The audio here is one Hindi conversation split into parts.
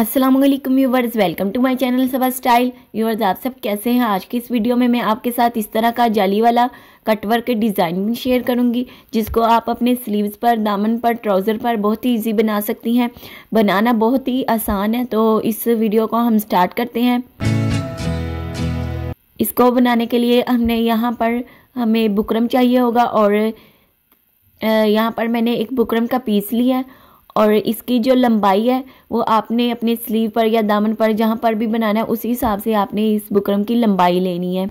Aslam viewers welcome to my channel Saba style viewers आप सब कैसे हैं आज की इस वीडियो में मैं आपके साथ इस तरह का जाली वाला कटवर के डिज़ाइनिंग शेयर करूंगी जिसको आप अपने स्लीव्स पर दामन पर ट्राउज़र पर बहुत ही इजी बना सकती हैं बनाना बहुत ही आसान है तो इस वीडियो को हम स्टार्ट करते हैं इसको बनाने के लिए हमने यहाँ पर हमें बुकरम चाहिए होगा और यहाँ पर मैंने एक बुकरम का पीस लिया है और इसकी जो लंबाई है वो आपने अपने स्लीव पर या दामन पर जहाँ पर भी बनाना है उसी हिसाब से आपने इस बुकरम की लंबाई लेनी है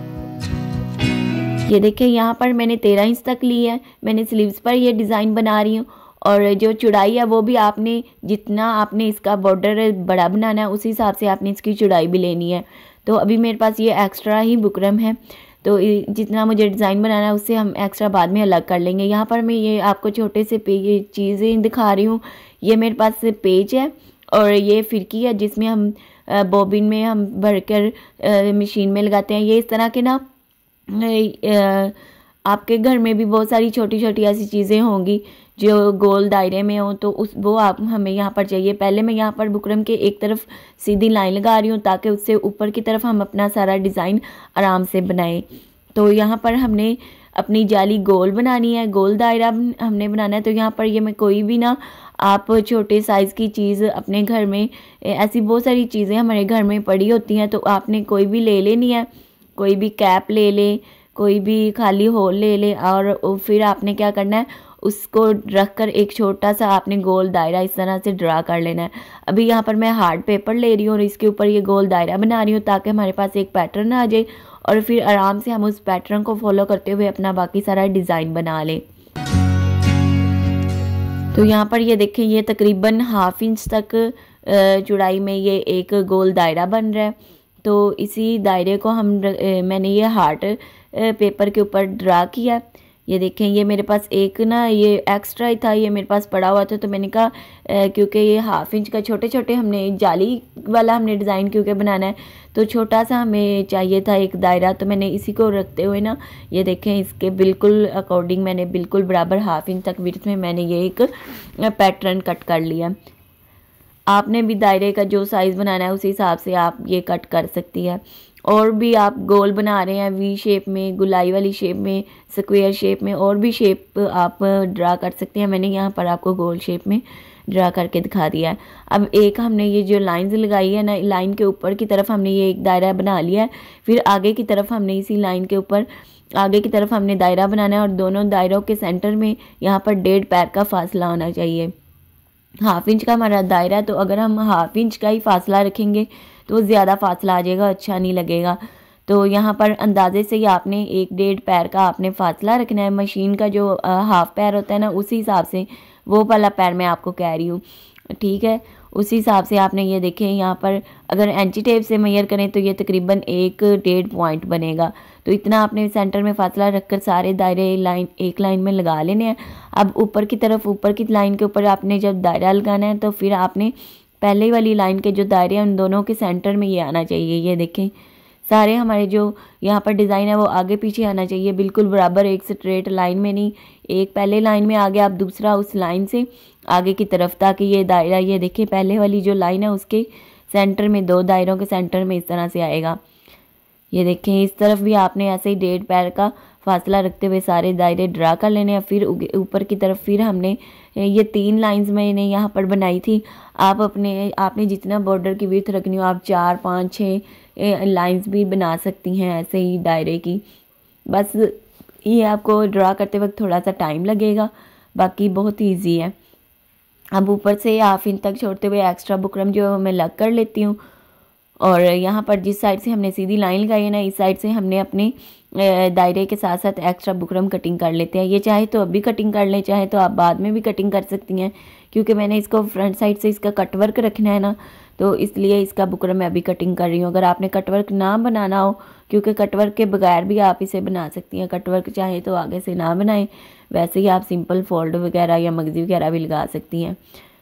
ये देखिए यहाँ पर मैंने तेरह इंच तक ली है मैंने स्लीव्स पर ये डिज़ाइन बना रही हूँ और जो चुड़ाई है वो भी आपने जितना आपने इसका बॉर्डर बड़ा बनाना है उसी हिसाब से आपने इसकी चुड़ाई भी लेनी है तो अभी मेरे पास ये एक्स्ट्रा ही बुकरम है तो जितना मुझे डिज़ाइन बनाना है उससे हम एक्स्ट्रा बाद में अलग कर लेंगे यहाँ पर मैं ये आपको छोटे से पे ये चीज़ें दिखा रही हूँ ये मेरे पास पेज है और ये फिरकी है जिसमें हम बॉबिन में हम भरकर मशीन में लगाते हैं ये इस तरह के ना आपके घर में भी बहुत सारी छोटी छोटी ऐसी चीज़ें होंगी जो गोल दायरे में हो तो उस वो आप हमें यहाँ पर चाहिए पहले मैं यहाँ पर बुकरम के एक तरफ सीधी लाइन लगा रही हूँ ताकि उससे ऊपर की तरफ हम अपना सारा डिज़ाइन आराम से बनाएं तो यहाँ पर हमने अपनी जाली गोल बनानी है गोल दायरा हमने बनाना है तो यहाँ पर ये मैं कोई भी ना आप छोटे साइज़ की चीज़ अपने घर में ऐसी बहुत सारी चीज़ें हमारे घर में पड़ी होती हैं तो आपने कोई भी ले लेनी है कोई भी कैप ले ले कोई भी खाली होल ले लें और फिर आपने क्या करना है उसको रख कर एक छोटा सा आपने गोल दायरा इस तरह से ड्रा कर लेना है अभी यहाँ पर मैं हार्ड पेपर ले रही हूँ और इसके ऊपर ये गोल दायरा बना रही हूँ ताकि हमारे पास एक पैटर्न आ जाए और फिर आराम से हम उस पैटर्न को फॉलो करते हुए अपना बाकी सारा डिज़ाइन बना लें तो यहाँ पर ये देखें ये तकरीबन हाफ इंच तक चौड़ाई में ये एक गोल दायरा बन रहा है तो इसी दायरे को हम मैंने ये हार्ट पेपर के ऊपर ड्रा किया ये देखें ये मेरे पास एक ना ये एक्स्ट्रा ही था ये मेरे पास पड़ा हुआ था तो मैंने कहा क्योंकि ये हाफ इंच का छोटे छोटे हमने जाली वाला हमने डिज़ाइन क्योंकि बनाना है तो छोटा सा हमें चाहिए था एक दायरा तो मैंने इसी को रखते हुए ना ये देखें इसके बिल्कुल अकॉर्डिंग मैंने बिल्कुल बराबर हाफ इंच तक विर्थ में मैंने ये एक पैटर्न कट कर लिया आपने भी दायरे का जो साइज़ बनाना है उसी हिसाब से आप ये कट कर सकती है और भी आप गोल बना रहे हैं वी शेप में गुलाई वाली शेप में स्क्वेयर शेप में और भी शेप आप ड्रा कर सकते हैं मैंने यहाँ पर आपको गोल शेप में ड्रा करके दिखा दिया है अब एक हमने ये जो लाइंस लगाई है ना लाइन के ऊपर की तरफ हमने ये एक दायरा बना लिया है फिर आगे की तरफ हमने इसी लाइन के ऊपर आगे की तरफ हमने दायरा बनाना है और दोनों दायरों के सेंटर में यहाँ पर डेढ़ पैर का फासला होना चाहिए हाफ इंच का हमारा दायरा है तो अगर हम हाफ इंच का ही फासला रखेंगे तो ज़्यादा फासला आ जाएगा अच्छा नहीं लगेगा तो यहाँ पर अंदाज़े से ही आपने एक डेढ़ पैर का आपने फासला रखना है मशीन का जो हाफ़ पैर होता है ना उसी हिसाब से वो वाला पैर मैं आपको कह रही हूँ ठीक है उसी हिसाब से आपने ये देखें यहाँ पर अगर एंची टेप से मैयर करें तो ये तकरीबन एक डेढ़ पॉइंट बनेगा तो इतना आपने सेंटर में फासला रखकर सारे दायरे लाइन एक लाइन में लगा लेने हैं अब ऊपर की तरफ ऊपर की लाइन के ऊपर आपने जब दायरा लगाना है तो फिर आपने पहले वाली लाइन के जो दायरे हैं उन दोनों के सेंटर में ये आना चाहिए ये देखें सारे हमारे जो यहाँ पर डिज़ाइन है वो आगे पीछे आना चाहिए बिल्कुल बराबर एक स्ट्रेट लाइन में नहीं एक पहले लाइन में आगे आप दूसरा उस लाइन से आगे की तरफ ताकि ये दायरा ये देखें पहले वाली जो लाइन है उसके सेंटर में दो दायरों के सेंटर में इस तरह से आएगा ये देखें इस तरफ भी आपने ऐसे ही डेढ़ पैर का फासला रखते हुए सारे दायरे ड्रा कर लेने हैं फिर ऊपर की तरफ फिर हमने ये तीन लाइंस मैंने यहाँ पर बनाई थी आप अपने आपने जितना बॉर्डर की विर्थ रखनी हो आप चार पाँच छः लाइंस भी बना सकती हैं ऐसे ही दायरे की बस ये आपको ड्रा करते वक्त थोड़ा सा टाइम लगेगा बाकी बहुत ईजी है अब ऊपर से हाफ इंच तक छोड़ते हुए एक्स्ट्रा बुकरम जो है मैं लग कर लेती हूँ और यहाँ पर जिस साइड से हमने सीधी लाइन लगाई है ना इस साइड से हमने अपने दायरे के साथ साथ एक्स्ट्रा बुकरम कटिंग कर लेते हैं ये चाहे तो अभी कटिंग कर लें चाहे तो आप बाद में भी कटिंग कर सकती हैं क्योंकि मैंने इसको फ्रंट साइड से इसका कटवर्क रखना है ना तो इसलिए इसका बुकरम मैं अभी कटिंग कर रही हूँ अगर आपने कटवर्क ना बनाना हो क्योंकि कटवर्क के बगैर भी आप इसे बना सकती हैं कटवर्क चाहे तो आगे से ना बनाएं वैसे ही आप सिंपल फोल्ड वगैरह या मगजी वगैरह भी लगा सकती हैं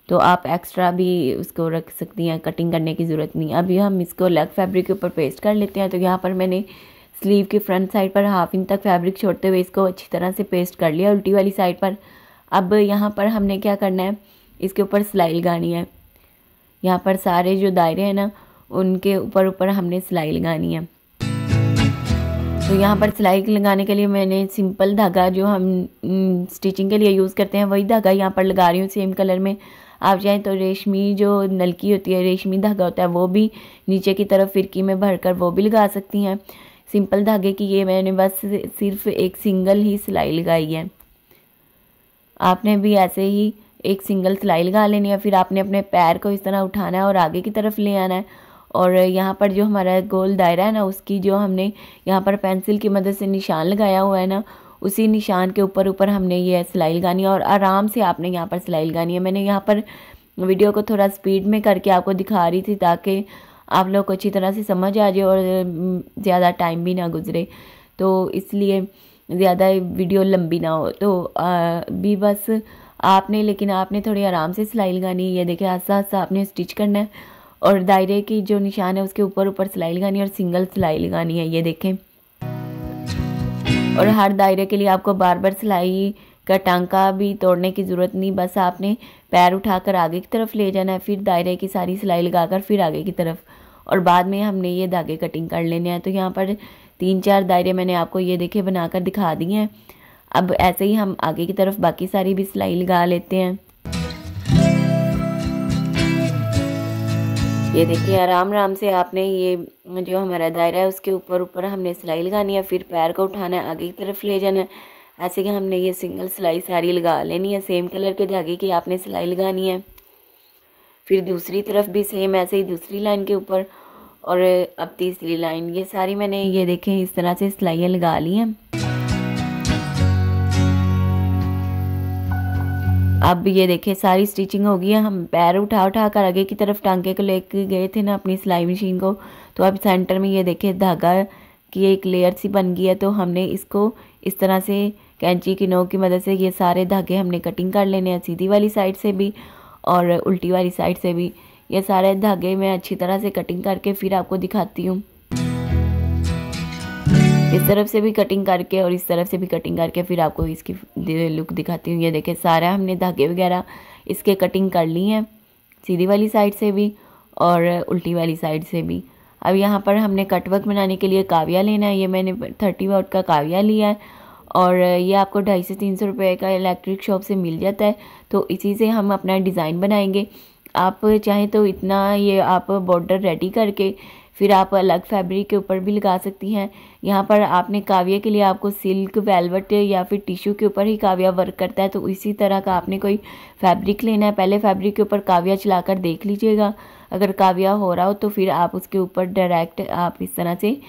तो आप एक्स्ट्रा भी उसको रख सकती हैं कटिंग करने की ज़रूरत नहीं अभी हम इसको अलग फैब्रिक के ऊपर पेस्ट कर लेते हैं तो यहाँ पर मैंने स्लीव के फ्रंट साइड पर हाफ इंच तक फैब्रिक छोड़ते हुए इसको अच्छी तरह से पेस्ट कर लिया उल्टी वाली साइड पर अब यहाँ पर हमने क्या करना है इसके ऊपर सिलाई लगानी है यहाँ पर सारे जो दायरे हैं ना उनके ऊपर ऊपर हमने सिलाई लगानी है तो यहाँ पर सिलाई लगाने के लिए मैंने सिंपल धागा जो हम स्टिचिंग के लिए यूज़ करते हैं वही धागा यहाँ पर लगा रही हूँ सेम कलर में आप चाहें तो रेशमी जो नलकी होती है रेशमी धागा होता है वो भी नीचे की तरफ फिरकी में भरकर वो भी लगा सकती हैं सिंपल धागे की ये मैंने बस सिर्फ एक सिंगल ही सिलाई लगाई है आपने भी ऐसे ही एक सिंगल सिलाई लगा लेनी है फिर आपने अपने पैर को इस तरह उठाना है और आगे की तरफ ले आना है और यहाँ पर जो हमारा गोल दायरा है ना उसकी जो हमने यहाँ पर पेंसिल की मदद से निशान लगाया हुआ है ना उसी निशान के ऊपर ऊपर हमने ये सिलाई लगानी है और आराम से आपने यहाँ पर सिलाई लगानी है मैंने यहाँ पर वीडियो को थोड़ा स्पीड में करके आपको दिखा रही थी ताकि आप लोग को अच्छी तरह से समझ आ जाए और ज़्यादा टाइम भी ना गुजरे तो इसलिए ज़्यादा वीडियो लंबी ना हो तो भी बस आपने लेकिन आपने थोड़ी आराम से सिलाई लगानी है ये देखिए आस्ता आस्ता आपने स्टिच करना है और दायरे की जो निशान है उसके ऊपर ऊपर सिलाई लगानी है और सिंगल सिलाई लगानी है ये देखें और हर दायरे के लिए आपको बार बार सिलाई का टांका भी तोड़ने की ज़रूरत नहीं बस आपने पैर उठाकर आगे की तरफ ले जाना है फिर दायरे की सारी सिलाई लगाकर फिर आगे की तरफ और बाद में हमने ये धागे कटिंग कर लेने हैं तो यहाँ पर तीन चार दायरे मैंने आपको ये देखे बनाकर दिखा दिए हैं अब ऐसे ही हम आगे की तरफ बाकी सारी भी सिलाई लगा लेते हैं ये देखिए आराम आराम से आपने ये जो हमारा दायरा है उसके ऊपर ऊपर हमने सिलाई लगानी है फिर पैर को उठाना है आगे की तरफ ले जाना है ऐसे कि हमने ये सिंगल सिलाई सारी लगा लेनी है सेम कलर के धागे की आपने सिलाई लगानी है फिर दूसरी तरफ भी सेम ऐसे ही दूसरी लाइन के ऊपर और अब तीसरी लाइन ये सारी मैंने ये देखें इस तरह से सिलाइयाँ लगा ली हैं अब ये देखिए सारी स्टिचिंग हो गई है हम पैर उठा उठा कर आगे की तरफ टांके को लेके गए थे ना अपनी सिलाई मशीन को तो अब सेंटर में ये देखिए धागा की एक लेयर सी बन गई है तो हमने इसको इस तरह से कैंची की नोक की मदद से ये सारे धागे हमने कटिंग कर लेने हैं सीधी वाली साइड से भी और उल्टी वाली साइड से भी ये सारे धागे मैं अच्छी तरह से कटिंग करके फिर आपको दिखाती हूँ इस तरफ से भी कटिंग करके और इस तरफ से भी कटिंग करके फिर आपको इसकी लुक दिखाती हूँ ये देखें सारा हमने धागे वगैरह इसके कटिंग कर ली हैं सीधी वाली साइड से भी और उल्टी वाली साइड से भी अब यहाँ पर हमने कटवर्क बनाने के लिए काविया लेना है ये मैंने थर्टी वाट का काविया लिया है और ये आपको ढाई से तीन सौ रुपये का इलेक्ट्रिक शॉप से मिल जाता है तो इसी से हम अपना डिज़ाइन बनाएंगे आप चाहें तो इतना ये आप बॉर्डर रेडी करके फिर आप अलग फैब्रिक के ऊपर भी लगा सकती हैं यहाँ पर आपने काव्य के लिए आपको सिल्क वेलवेट या फिर टिश्यू के ऊपर ही काव्या वर्क करता है तो इसी तरह का आपने कोई फैब्रिक लेना है पहले फैब्रिक के ऊपर काव्या चलाकर देख लीजिएगा अगर काव्या हो रहा हो तो फिर आप उसके ऊपर डायरेक्ट आप इस तरह से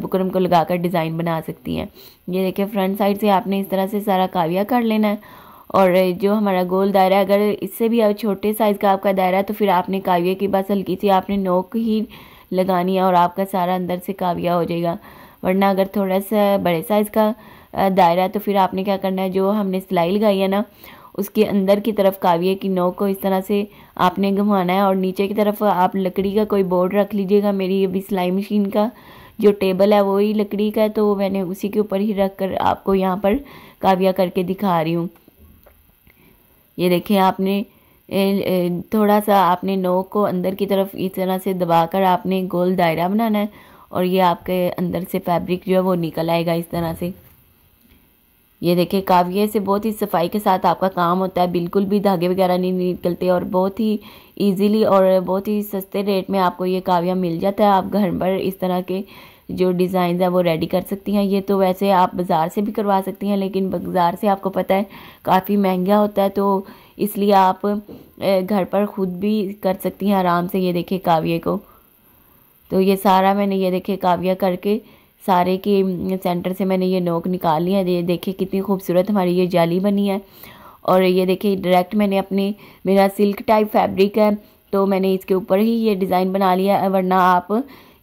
बुकरम को लगाकर डिज़ाइन बना सकती हैं ये देखिए फ्रंट साइड से आपने इस तरह से सारा काव्या कर लेना है और जो हमारा गोल दायरा है अगर इससे भी छोटे साइज़ का आपका दायरा है तो फिर आपने काव्य की बस हल्की सी आपने नोक ही लगानी है और आपका सारा अंदर से काविया हो जाएगा वरना अगर थोड़ा सा बड़े साइज़ का दायरा तो फिर आपने क्या करना है जो हमने सिलाई लगाई है ना उसके अंदर की तरफ काविया की नोक को इस तरह से आपने घुमाना है और नीचे की तरफ आप लकड़ी का कोई बोर्ड रख लीजिएगा मेरी अभी सिलाई मशीन का जो टेबल है वही लकड़ी का है तो मैंने उसी के ऊपर ही रख कर आपको यहाँ पर काविया करके दिखा रही हूँ ये देखें आपने थोड़ा सा आपने नोक को अंदर की तरफ इस तरह से दबाकर आपने गोल दायरा बनाना है और ये आपके अंदर से फैब्रिक जो है वो निकल आएगा इस तरह से ये देखिए काव्य से बहुत ही सफाई के साथ आपका काम होता है बिल्कुल भी धागे वगैरह नहीं निकलते और बहुत ही इजीली और बहुत ही सस्ते रेट में आपको ये काव्य मिल जाता है आप घर पर इस तरह के जो डिज़ाइन है वो रेडी कर सकती हैं ये तो वैसे आप बाज़ार से भी करवा सकती हैं लेकिन बाज़ार से आपको पता है काफ़ी महंगा होता है तो इसलिए आप घर पर ख़ुद भी कर सकती हैं आराम से ये देखे काव्य को तो ये सारा मैंने ये देखे काव्य करके सारे के सेंटर से मैंने ये नोक निकाल लिया ये देखे कितनी खूबसूरत हमारी ये जाली बनी है और ये देखे डायरेक्ट मैंने अपने मेरा सिल्क टाइप फैब्रिक है तो मैंने इसके ऊपर ही ये डिज़ाइन बना लिया है वरना आप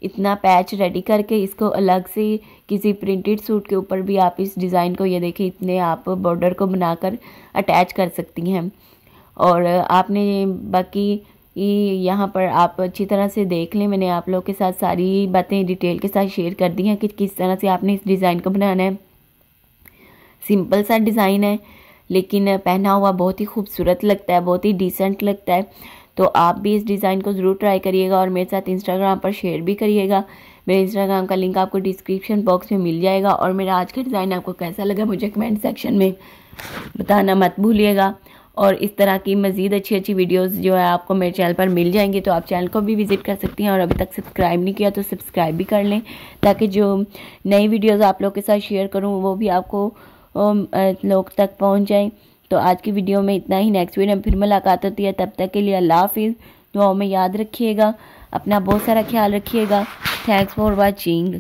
इतना पैच रेडी करके इसको अलग से किसी प्रिंटेड सूट के ऊपर भी आप इस डिज़ाइन को ये देखें इतने आप बॉर्डर को बनाकर अटैच कर सकती हैं और आपने बाकी यहाँ पर आप अच्छी तरह से देख लें मैंने आप लोग के साथ सारी बातें डिटेल के साथ शेयर कर दी हैं कि किस तरह से आपने इस डिज़ाइन को बनाना है सिंपल सा डिज़ाइन है लेकिन पहना हुआ बहुत ही खूबसूरत लगता है बहुत ही डिसेंट लगता है तो आप भी इस डिज़ाइन को ज़रूर ट्राई करिएगा और मेरे साथ इंस्टाग्राम पर शेयर भी करिएगा मेरे इंस्टाग्राम का लिंक आपको डिस्क्रिप्शन बॉक्स में मिल जाएगा और मेरा आज का डिज़ाइन आपको कैसा लगा मुझे कमेंट सेक्शन में बताना मत भूलिएगा और इस तरह की मज़ीद अच्छी अच्छी वीडियोस जो है आपको मेरे चैनल पर मिल जाएंगी तो आप चैनल को भी विज़िट कर सकती हैं और अभी तक सब्सक्राइब नहीं किया तो सब्सक्राइब भी कर लें ताकि जो नई वीडियोस आप लोग के साथ शेयर करूं वो भी आपको लोग तक पहुंच जाएं तो आज की वीडियो में इतना ही नेक्स्ट वीडियो में फिर मुलाकात होती है तब तक के लिए अल्लाह हाफिज़ दुआओं में याद रखिएगा अपना बहुत सारा ख्याल रखिएगा थैंक्स फॉर वॉचिंग